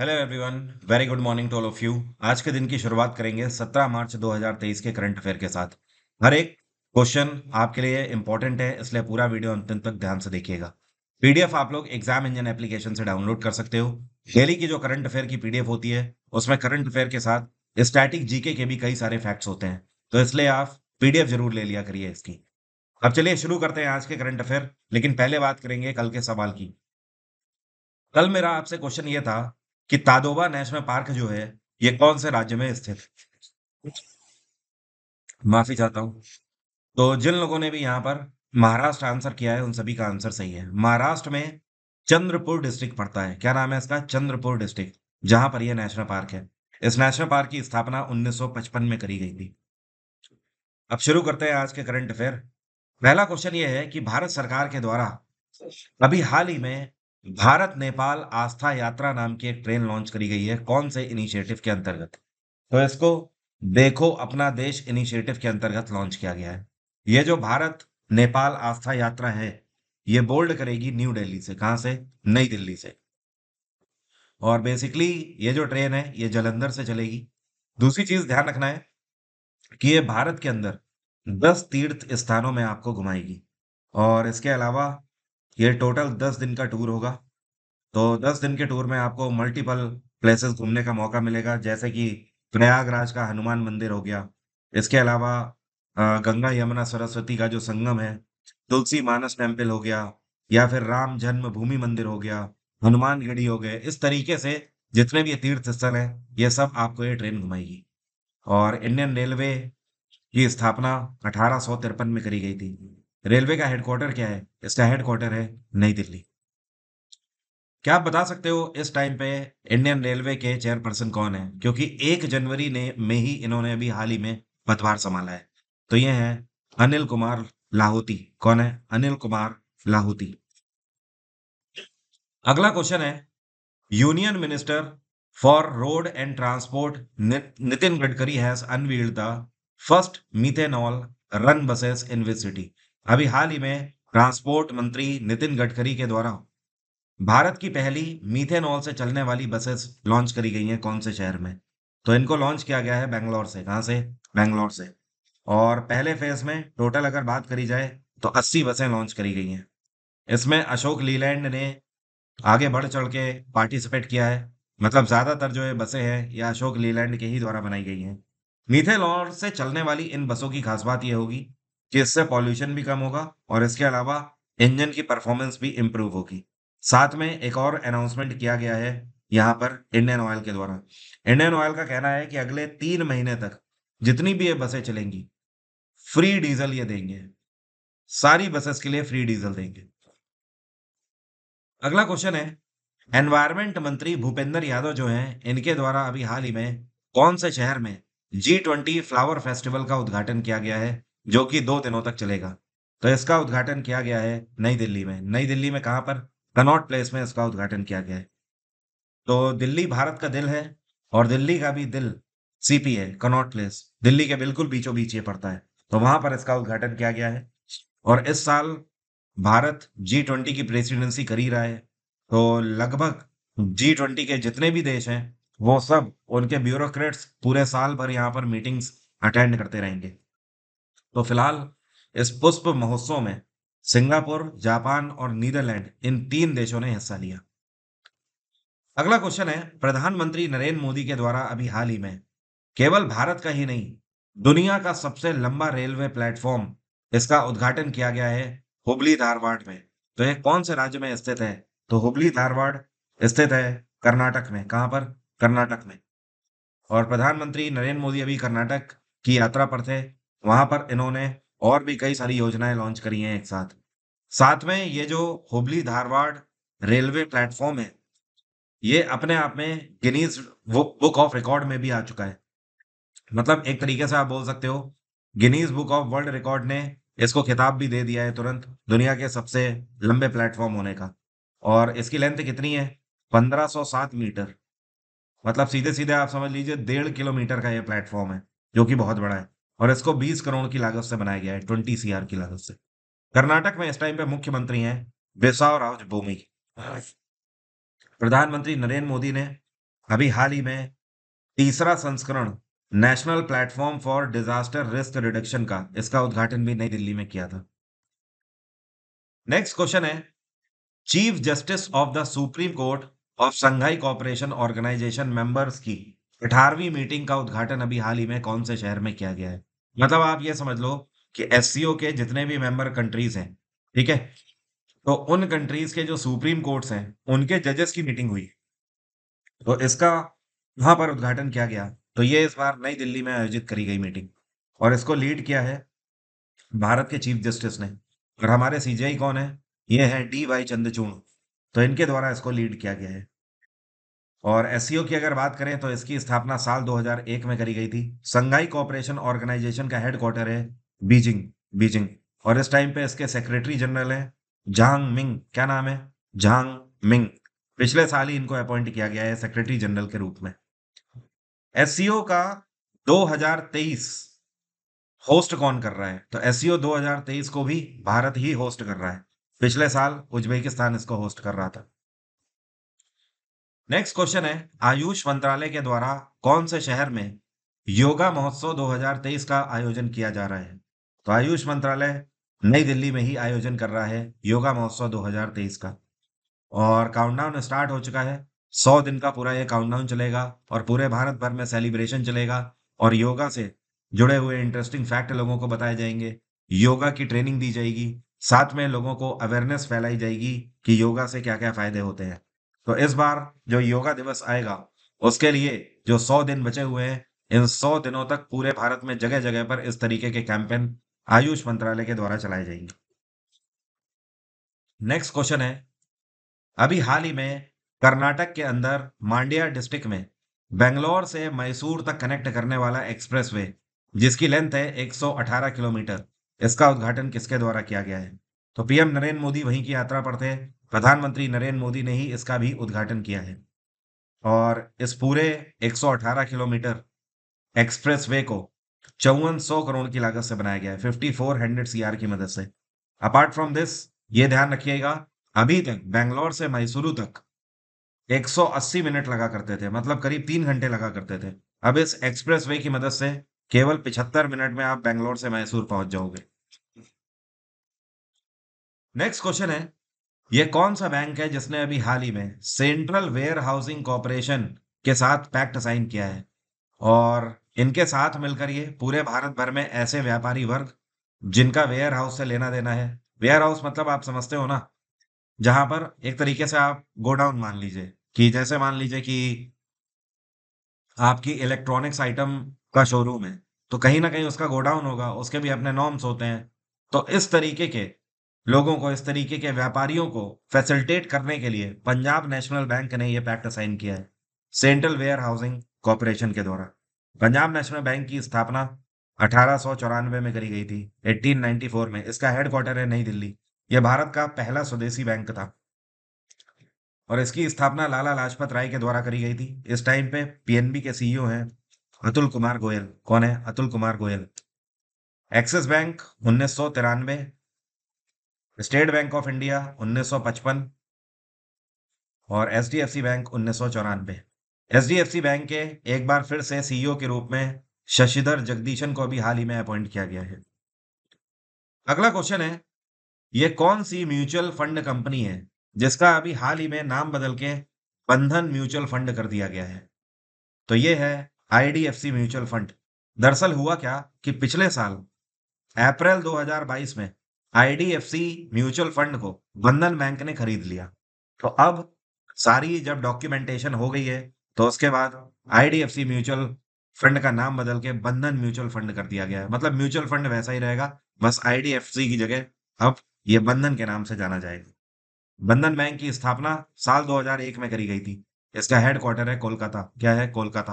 Hello everyone very good morning to all of you आज के दिन की शुरुआत करेंगे 17 मार्च 2023 के करंट अफेयर के साथ हर एक क्वेश्चन आपके लिए इंपॉर्टेंट है इसलिए पूरा वीडियो अंत तक ध्यान से देखिएगा पीडीएफ आप लोग एग्जाम इंजन एप्लीकेशन से डाउनलोड कर सकते हो डेली की जो करंट अफेयर की पीडीएफ होती है उसमें करंट अफेयर के साथ स्टैटिक जीके के भी कई सारे फैक्ट्स होते हैं तो इसलिए आप पीडीएफ जरूर ले लिया करिए इसकी अब चलिए शुरू करते हैं आज के करंट अफेयर लेकिन पहले बात करेंगे कल के सवाल की कल मेरा आपसे क्वेश्चन ये था कि तादोबा नेशनल पार्क जो है ये कौन से राज्य में स्थित माफी चाहता हूं तो जिन लोगों ने भी यहाँ पर महाराष्ट्र आंसर किया है उन सभी का आंसर सही है महाराष्ट्र में चंद्रपुर डिस्ट्रिक्ट पड़ता है क्या नाम है इसका चंद्रपुर डिस्ट्रिक्ट जहां पर यह नेशनल पार्क है इस नेशनल पार्क की स्थापना 1955 में करी गई थी अब शुरू करते हैं आज के करंट अफेयर पहला क्वेश्चन यह है कि भारत सरकार के द्वारा अभी हाल ही में भारत नेपाल आस्था यात्रा नाम की एक ट्रेन लॉन्च करी गई है कौन से इनिशिएटिव के अंतर्गत तो इसको देखो अपना देश इनिशिएटिव के अंतर्गत लॉन्च किया गया है ये जो भारत नेपाल आस्था यात्रा है ये बोल्ड करेगी न्यू दिल्ली से कहां से नई दिल्ली से और बेसिकली ये जो ट्रेन है ये जलंधर से चलेगी दूसरी चीज ध्यान रखना है कि ये भारत के अंदर दस तीर्थ स्थानों में आपको घुमाएगी और इसके अलावा ये टोटल दस दिन का टूर होगा तो दस दिन के टूर में आपको मल्टीपल प्लेसेस घूमने का मौका मिलेगा जैसे कि प्रयागराज का हनुमान मंदिर हो गया इसके अलावा गंगा यमुना सरस्वती का जो संगम है तुलसी मानस टेम्पल हो गया या फिर राम जन्म भूमि मंदिर हो गया हनुमानगढ़ी हो गए इस तरीके से जितने भी तीर्थ स्थल हैं ये सब आपको ये ट्रेन घुमाएगी और इंडियन रेलवे की स्थापना अठारह में करी गई थी रेलवे का हेडक्वार्टर क्या है इसका हेडक्वार्टर है नई दिल्ली क्या आप बता सकते हो इस टाइम पे इंडियन रेलवे के चेयरपर्सन कौन है क्योंकि एक जनवरी ने में ही इन्होंने अभी हाल ही में पदभार संभाला है तो ये है अनिल कुमार लाहौती कौन है अनिल कुमार लाहौती अगला क्वेश्चन है union minister for road and transport Nitin Gadkari has unveiled the first methanol run buses in with city अभी हाल ही में ट्रांसपोर्ट मंत्री नितिन गडकरी के द्वारा भारत की पहली मीथेनॉल से चलने वाली बसेस लॉन्च करी गई हैं कौन से शहर में तो इनको लॉन्च किया गया है बैंगलोर से कहाँ से बैंगलोर से और पहले फेज में टोटल अगर बात करी जाए तो 80 बसें लॉन्च करी गई हैं इसमें अशोक लीलैंड ने आगे बढ़ चढ़ के पार्टिसिपेट किया है मतलब ज़्यादातर जो ये बसें हैं ये अशोक लीलैंड के ही द्वारा बनाई गई हैं मीथेनॉल से चलने वाली इन बसों की खास बात यह होगी कि इससे पॉल्यूशन भी कम होगा और इसके अलावा इंजन की परफॉर्मेंस भी इंप्रूव होगी साथ में एक और अनाउंसमेंट किया गया है यहाँ पर इंडियन ऑयल के द्वारा इंडियन ऑयल का कहना है कि अगले तीन महीने तक जितनी भी ये बसें चलेंगी फ्री डीजल ये देंगे सारी बसेस के लिए फ्री डीजल देंगे अगला क्वेश्चन है एनवायरमेंट मंत्री भूपेंद्र यादव जो हैं इनके द्वारा अभी हाल ही में कौन से शहर में जी ट्वेंटी फ्लावर फेस्टिवल का उद्घाटन किया गया है जो कि दो दिनों तक चलेगा तो इसका उद्घाटन किया गया है नई दिल्ली में नई दिल्ली में कहाँ पर कनॉट प्लेस में इसका उद्घाटन किया गया है तो दिल्ली भारत का दिल है और दिल्ली का भी दिल सीपी है कनॉट प्लेस दिल्ली के बिल्कुल बीचों बीच ये पड़ता है तो वहां पर इसका उद्घाटन किया गया है और इस साल भारत जी ट्वेंटी की प्रेसिडेंसी कर ही रहा है तो लगभग जी ट्वेंटी के जितने भी देश हैं वो सब उनके ब्यूरोक्रेट्स पूरे साल भर यहाँ पर मीटिंग्स अटेंड करते रहेंगे तो फिलहाल इस पुष्प महोत्सव में सिंगापुर जापान और नीदरलैंड इन तीन देशों ने हिस्सा लिया अगला क्वेश्चन है प्रधानमंत्री नरेंद्र मोदी के द्वारा अभी हाल ही में केवल भारत का ही नहीं दुनिया का सबसे लंबा रेलवे प्लेटफॉर्म इसका उद्घाटन किया गया है हुबली धारवाड़ में तो यह कौन से राज्य में स्थित है तो हुबली धारवाड़ स्थित है कर्नाटक में कहां पर कर्नाटक में और प्रधानमंत्री नरेंद्र मोदी अभी कर्नाटक की यात्रा पर थे वहां पर इन्होंने और भी कई सारी योजनाएं लॉन्च करी हैं एक साथ साथ में ये जो हुबली धारवाड़ रेलवे प्लेटफॉर्म है ये अपने आप में गिनीज बुक ऑफ रिकॉर्ड में भी आ चुका है मतलब एक तरीके से आप बोल सकते हो Guinness Book of World Record ने इसको खिताब भी दे दिया है तुरंत दुनिया के सबसे लंबे प्लेटफॉर्म होने का और इसकी लेंथ कितनी है 1507 मीटर मतलब सीधे सीधे आप समझ लीजिए डेढ़ किलोमीटर का ये प्लेटफॉर्म है जो कि बहुत बड़ा है और इसको 20 करोड़ की लागत से बनाया गया है 20 सीआर की लागत से कर्नाटक में इस टाइम पे मुख्यमंत्री हैं बेसाव राव भूमि प्रधानमंत्री नरेंद्र मोदी ने अभी हाल ही में तीसरा संस्करण national platform for disaster risk reduction का इसका उद्घाटन भी नई दिल्ली में किया था नेक्स्ट क्वेश्चन है chief justice of the supreme court of Shanghai cooperation organisation members की अठारहवीं मीटिंग का उद्घाटन अभी हाल ही में कौन से शहर में किया गया है मतलब आप ये समझ लो कि एस के जितने भी मेंबर कंट्रीज हैं ठीक है तो उन कंट्रीज के जो सुप्रीम कोर्ट्स हैं उनके जजेस की मीटिंग हुई तो इसका वहां पर उद्घाटन किया गया तो ये इस बार नई दिल्ली में आयोजित करी गई मीटिंग और इसको लीड किया है भारत के चीफ जस्टिस ने और हमारे सीजेआई कौन है ये है डी वाई चंद्रचूड़ तो इनके द्वारा इसको लीड किया गया है और एस e की अगर बात करें तो इसकी स्थापना साल 2001 में करी गई थी संघाई कोऑपरेशन ऑर्गेनाइजेशन का हेडक्वार्टर है बीजिंग बीजिंग और इस टाइम पे इसके सेक्रेटरी जनरल हैं झांग मिंग क्या नाम है झांग मिंग पिछले साल ही इनको अपॉइंट किया गया है सेक्रेटरी जनरल के रूप में एस e का 2023 होस्ट कौन कर रहा है तो एस e 2023 को भी भारत ही होस्ट कर रहा है पिछले साल उज्बेकिस्तान इसको होस्ट कर रहा था नेक्स्ट क्वेश्चन है आयुष मंत्रालय के द्वारा कौन से शहर में योगा महोत्सव 2023 का आयोजन किया जा रहा है तो आयुष मंत्रालय नई दिल्ली में ही आयोजन कर रहा है योगा महोत्सव 2023 का और काउंटडाउन स्टार्ट हो चुका है सौ दिन का पूरा ये काउंटडाउन चलेगा और पूरे भारत भर में सेलिब्रेशन चलेगा और योगा से जुड़े हुए इंटरेस्टिंग फैक्ट लोगों को बताए जाएंगे योगा की ट्रेनिंग दी जाएगी साथ में लोगों को अवेयरनेस फैलाई जाएगी कि योगा से क्या क्या फायदे होते हैं तो इस बार जो योगा दिवस आएगा उसके लिए जो सौ दिन बचे हुए हैं इन सौ दिनों तक पूरे भारत में जगह जगह पर इस तरीके के कैंपेन आयुष मंत्रालय के द्वारा चलाए जाएंगे नेक्स्ट क्वेश्चन है अभी हाल ही में कर्नाटक के अंदर मांडिया डिस्ट्रिक्ट में बेंगलोर से मैसूर तक कनेक्ट करने वाला एक्सप्रेसवे जिसकी लेंथ है 118 किलोमीटर इसका उद्घाटन किसके द्वारा किया गया है तो पीएम नरेंद्र मोदी वहीं की यात्रा पर थे प्रधानमंत्री नरेंद्र मोदी ने ही इसका भी उद्घाटन किया है और इस पूरे 118 किलोमीटर एक्सप्रेस वे को चौवन सौ करोड़ की लागत से बनाया गया है फिफ्टी फोर हंड्रेड सी की मदद से अपार्ट फ्रॉम दिस ये ध्यान रखिएगा अभी तक बैंगलोर से मैसूरू तक 180 मिनट लगा करते थे मतलब करीब तीन घंटे लगा करते थे अब इस एक्सप्रेस वे की मदद से केवल पिछहत्तर मिनट में आप बैंगलोर से मैसूर पहुंच जाओगे नेक्स्ट क्वेश्चन है यह कौन सा बैंक है जिसने अभी हाल ही में सेंट्रल वेयर हाउसिंग कॉरपोरेशन के साथ पैक्ट साइन किया है और इनके साथ मिलकर ये पूरे भारत भर में ऐसे व्यापारी वर्ग जिनका वेयर हाउस से लेना देना है वेयर हाउस मतलब आप समझते हो ना जहां पर एक तरीके से आप गोडाउन मान लीजिए कि जैसे मान लीजिए कि आपकी इलेक्ट्रॉनिक्स आइटम का शोरूम है तो कहीं ना कहीं उसका गोडाउन होगा उसके भी अपने नॉर्म्स होते हैं तो इस तरीके के लोगों को इस तरीके के व्यापारियों को फैसिलिटेट करने के लिए पंजाब नेशनल बैंक ने यह पैक्ट साइन किया है सेंट्रल वेयर हाउसिंग कॉरपोरेशन के द्वारा पंजाब नेशनल बैंक की स्थापना अठारह में करी गई थी 1894 में इसका हेडक्वार्टर है नई दिल्ली यह भारत का पहला स्वदेशी बैंक था और इसकी स्थापना लाला लाजपत राय के द्वारा करी गई थी इस टाइम पे पीएनबी के सीईओ e हैं अतुल कुमार गोयल कौन है अतुल कुमार गोयल एक्सिस बैंक उन्नीस स्टेट बैंक ऑफ इंडिया 1955 और एच बैंक उन्नीस सौ चौरानवे बैंक के एक बार फिर से सीईओ e के रूप में शशिधर जगदीशन को भी हाल ही में अपॉइंट किया गया है अगला क्वेश्चन है ये कौन सी म्यूचुअल फंड कंपनी है जिसका अभी हाल ही में नाम बदल के बंधन म्यूचुअल फंड कर दिया गया है तो ये है आईडीएफसी म्यूचुअल फंड दरअसल हुआ क्या कि पिछले साल अप्रैल 2022 में आईडीएफसी म्यूचुअल फंड को बंधन बैंक ने खरीद लिया तो अब सारी जब डॉक्यूमेंटेशन हो गई है तो उसके बाद आईडीएफसी म्यूचुअल फंड का नाम बदल के बंधन म्यूचुअल फंड कर दिया गया है मतलब म्यूचुअल फंड वैसा ही रहेगा बस आईडीएफसी की जगह अब ये बंधन के नाम से जाना जाएगा बंधन बैंक की स्थापना साल 2001 में करी गई थी इसका हेडक्वार्टर है कोलकाता क्या है कोलकाता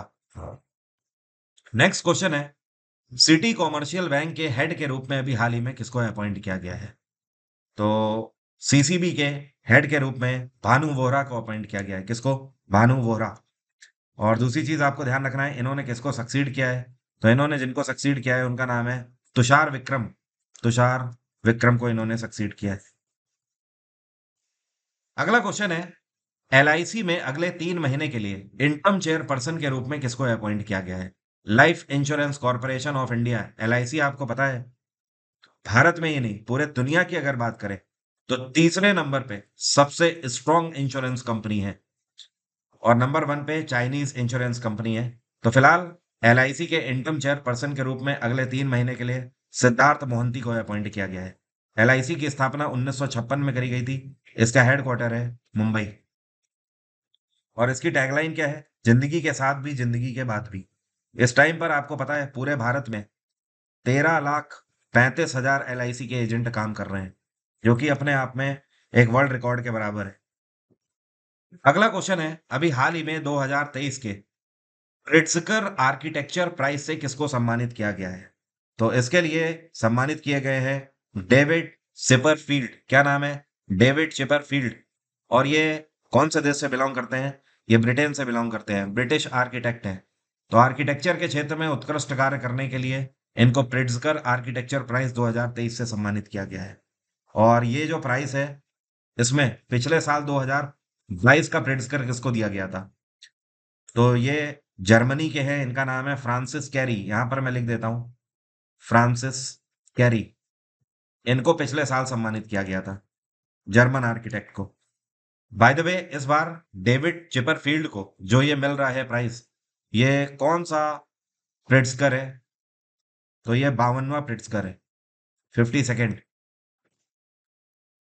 नेक्स्ट हाँ। क्वेश्चन है सिटी कॉमर्शियल बैंक के हेड के रूप में अभी हाल ही में किसको अपॉइंट किया गया है तो सीसीबी के हेड के रूप में भानु वोहरा को अपॉइंट किया गया है किसको भानु वोहरा और दूसरी चीज आपको ध्यान रखना है इन्होंने किसको सक्सीड किया है तो इन्होंने जिनको सक्सीड किया है उनका नाम है तुषार विक्रम तुषार विक्रम को इन्होंने सक्सीड किया है अगला क्वेश्चन है एल में अगले तीन महीने के लिए इंटर्म चेयरपर्सन के रूप में किसको अपॉइंट किया गया है life insurance corporation of India L आपको पता है भारत में ही नहीं पूरे दुनिया की अगर बात करें तो तीसरे नंबर पे सबसे स्ट्रॉन्ग इंश्योरेंस कंपनी है और नंबर वन पे चाइनीज इंश्योरेंस कंपनी है तो फिलहाल एल के इंटर्म चेयरपर्सन के रूप में अगले तीन महीने के लिए सिद्धार्थ मोहंती को अपॉइंट किया गया है एल की स्थापना उन्नीस में करी गई थी इसका हेडक्वार्टर है मुंबई और इसकी टैगलाइन क्या है जिंदगी के साथ भी जिंदगी के बाद भी इस टाइम पर आपको पता है पूरे भारत में तेरह लाख पैंतीस हजार एल के एजेंट काम कर रहे हैं जो कि अपने आप में एक वर्ल्ड रिकॉर्ड के बराबर है अगला क्वेश्चन है अभी हाल ही में 2023 के रिट्सकर आर्किटेक्चर प्राइस से किसको सम्मानित किया गया है तो इसके लिए सम्मानित किए गए हैं डेविड सिपरफील्ड क्या नाम है डेविड सिपरफील्ड और ये कौन से देश से बिलोंग करते हैं ये ब्रिटेन से बिलोंग करते हैं ब्रिटिश आर्किटेक्ट हैं तो आर्किटेक्चर के क्षेत्र में उत्कृष्ट कार्य करने के लिए इनको प्रिट्जकर आर्किटेक्चर प्राइज 2023 से सम्मानित किया गया है और ये जो प्राइस है इसमें पिछले साल 2022 का प्रिट्जकर किसको दिया गया था तो ये जर्मनी के हैं इनका नाम है फ्रांसिस कैरी यहां पर मैं लिख देता हूँ फ्रांसिस कैरी इनको पिछले साल सम्मानित किया गया था जर्मन आर्किटेक्ट को बाय द वे इस बार डेविड चिपरफील्ड को जो ये मिल रहा है प्राइस ये कौन सा प्रिट्सकर है तो ये बावनवा प्रिट्सकर है फिफ्टी सेकेंड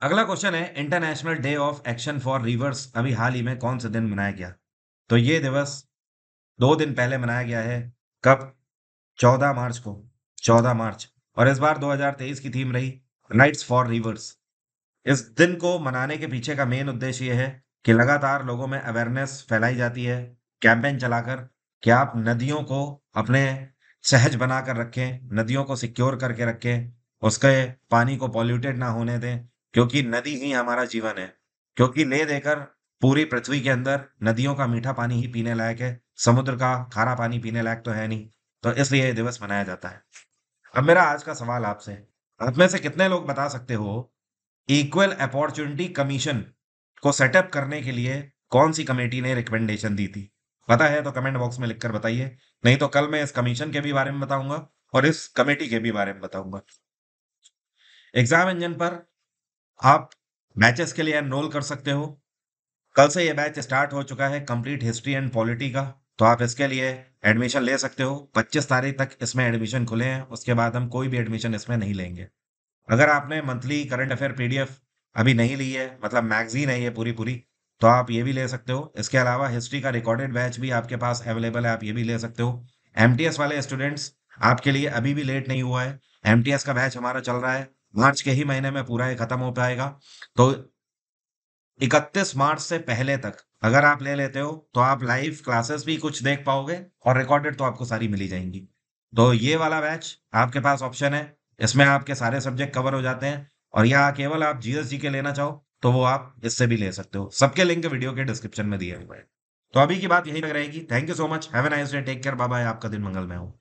अगला क्वेश्चन है international day of action for rivers अभी हाल ही में कौन सा दिन मनाया गया तो ये दिवस दो दिन पहले मनाया गया है कब 14 मार्च को 14 मार्च और इस बार 2023 की थीम रही नाइट्स फॉर रिवर्स इस दिन को मनाने के पीछे का मेन उद्देश्य यह है कि लगातार लोगों में अवेयरनेस फैलाई जाती है कैंपेन चलाकर क्या आप नदियों को अपने सहज बना कर रखें नदियों को सिक्योर करके रखें उसके पानी को पॉल्यूटेड ना होने दें क्योंकि नदी ही हमारा जीवन है क्योंकि ले देकर पूरी पृथ्वी के अंदर नदियों का मीठा पानी ही पीने लायक है समुद्र का खारा पानी पीने लायक तो है नहीं तो इसलिए यह दिवस मनाया जाता है अब मेरा आज का सवाल आपसे आप में से कितने लोग बता सकते हो इक्वल अपॉर्चुनिटी कमीशन को सेटअप करने के लिए कौन सी कमेटी ने रिकमेंडेशन दी थी पता है तो कमेंट बॉक्स में लिखकर बताइए नहीं तो कल मैं इस कमीशन के भी बारे में बताऊंगा और इस कमेटी के भी बारे में बताऊंगा एग्जाम इंजन पर आप बैचेस के लिए एनरोल कर सकते हो कल से ये बैच स्टार्ट हो चुका है कंप्लीट हिस्ट्री एंड पॉलिटी का तो आप इसके लिए एडमिशन ले सकते हो 25 तारीख तक इसमें एडमिशन खुले हैं उसके बाद हम कोई भी एडमिशन इसमें नहीं लेंगे अगर आपने मंथली करंट अफेयर पीडीएफ अभी नहीं ली है मतलब मैगजीन है ये पूरी पूरी तो आप ये भी ले सकते हो इसके अलावा हिस्ट्री का रिकॉर्डेड बैच भी आपके पास अवेलेबल है आप ये भी ले सकते हो एम वाले स्टूडेंट्स आपके लिए अभी भी लेट नहीं हुआ है एम का बैच हमारा चल रहा है मार्च के ही महीने में पूरा ये खत्म हो पाएगा तो 31 मार्च से पहले तक अगर आप ले लेते हो तो आप लाइव क्लासेस भी कुछ देख पाओगे और रिकॉर्डेड तो आपको सारी मिली जाएंगी तो ये वाला बैच आपके पास ऑप्शन है इसमें आपके सारे सब्जेक्ट कवर हो जाते हैं और यह केवल आप जीएसजी के लेना चाहो तो वो आप इससे भी ले सकते हो सबके लिंक वीडियो के डिस्क्रिप्शन में दिए हुए हैं तो अभी की बात यही लग रहेगी thank you so much have an nice take care bye आपका दिन मंगलमय हो